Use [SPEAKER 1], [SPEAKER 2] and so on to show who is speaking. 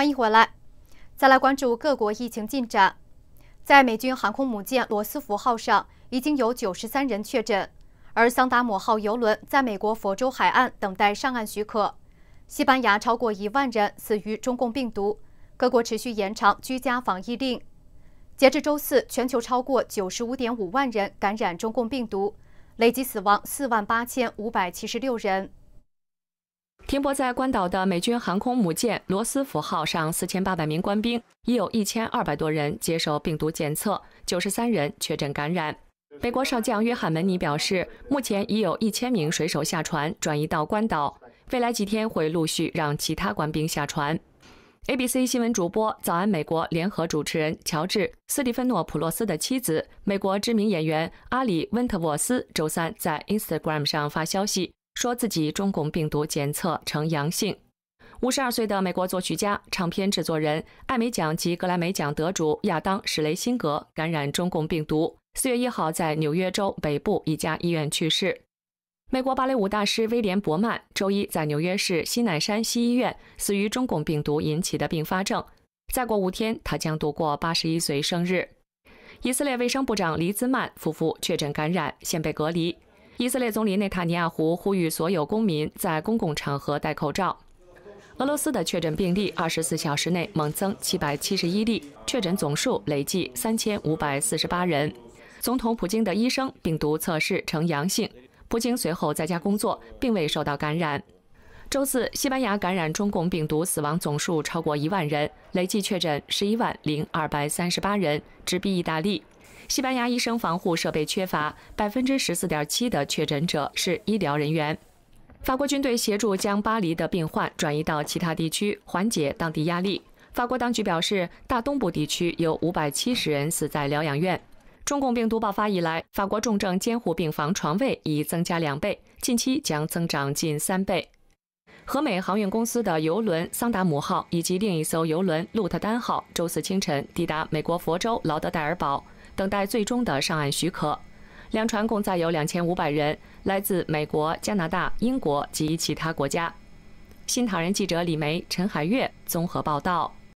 [SPEAKER 1] 欢迎回来，再来关注各国疫情进展。在美军航空母舰“罗斯福号”上已经有九十三人确诊，而“桑达姆号”游轮在美国佛州海岸等待上岸许可。西班牙超过一万人死于中共病毒，各国持续延长居家防疫令。截至周四，全球超过九十五点五万人感染中共病毒，累计死亡四万八千五百七十六人。
[SPEAKER 2] 停泊在关岛的美军航空母舰“罗斯福号”上，四千八百名官兵已有一千二百多人接受病毒检测，九十三人确诊感染。美国少将约翰·门尼表示，目前已有一千名水手下船转移到关岛，未来几天会陆续让其他官兵下船。ABC 新闻主播、早安美国联合主持人乔治·斯蒂芬诺普洛斯的妻子、美国知名演员阿里·温特沃斯周三在 Instagram 上发消息。说自己中共病毒检测呈阳性。五十二岁的美国作曲家、唱片制作人、艾美奖及格莱美奖得主亚当·史雷辛格感染中共病毒，四月一号在纽约州北部一家医院去世。美国芭蕾舞大师威廉·伯曼周一在纽约市西奈山西医院死于中共病毒引起的并发症。再过五天，他将度过八十一岁生日。以色列卫生部长黎兹曼夫妇确诊感染，现被隔离。以色列总理内塔尼亚胡呼吁所有公民在公共场合戴口罩。俄罗斯的确诊病例二十四小时内猛增七百七十一例，确诊总数累计三千五百四十八人。总统普京的医生病毒测试呈阳性，普京随后在家工作，并未受到感染。周四，西班牙感染中共病毒死亡总数超过一万人，累计确诊十一万零二百三十八人，直逼意大利。西班牙医生防护设备缺乏，百分之十四点七的确诊者是医疗人员。法国军队协助将巴黎的病患转移到其他地区，缓解当地压力。法国当局表示，大东部地区有五百七十人死在疗养院。中共病毒爆发以来，法国重症监护病房床位已增加两倍，近期将增长近三倍。和美航运公司的游轮“桑达姆号”以及另一艘游轮“路特丹号”周四清晨抵达美国佛州劳德戴尔堡。等待最终的上岸许可，两船共载有两千五百人，来自美国、加拿大、英国及其他国家。新唐人记者李梅、陈海月综合报道。